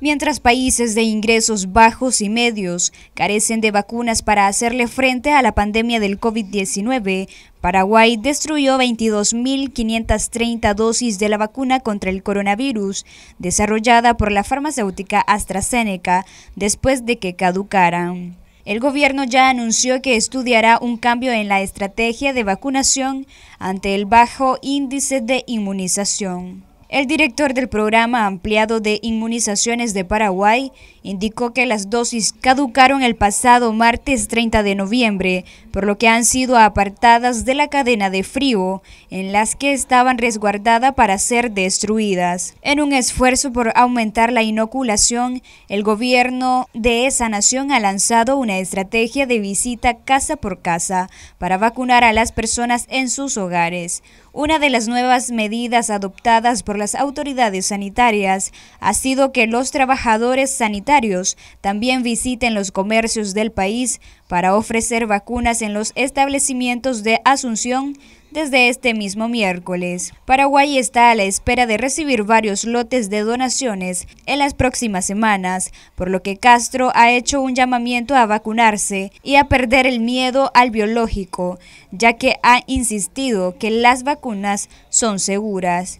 mientras países de ingresos bajos y medios carecen de vacunas para hacerle frente a la pandemia del COVID-19, Paraguay destruyó 22.530 dosis de la vacuna contra el coronavirus desarrollada por la farmacéutica AstraZeneca después de que caducaran. El gobierno ya anunció que estudiará un cambio en la estrategia de vacunación ante el bajo índice de inmunización. El director del programa ampliado de inmunizaciones de Paraguay indicó que las dosis caducaron el pasado martes 30 de noviembre, por lo que han sido apartadas de la cadena de frío en las que estaban resguardadas para ser destruidas. En un esfuerzo por aumentar la inoculación, el gobierno de esa nación ha lanzado una estrategia de visita casa por casa para vacunar a las personas en sus hogares. Una de las nuevas medidas adoptadas por las autoridades sanitarias ha sido que los trabajadores sanitarios también visiten los comercios del país para ofrecer vacunas en los establecimientos de Asunción, desde este mismo miércoles. Paraguay está a la espera de recibir varios lotes de donaciones en las próximas semanas, por lo que Castro ha hecho un llamamiento a vacunarse y a perder el miedo al biológico, ya que ha insistido que las vacunas son seguras.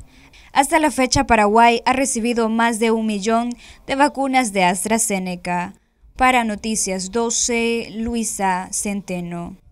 Hasta la fecha Paraguay ha recibido más de un millón de vacunas de AstraZeneca. Para Noticias 12, Luisa Centeno.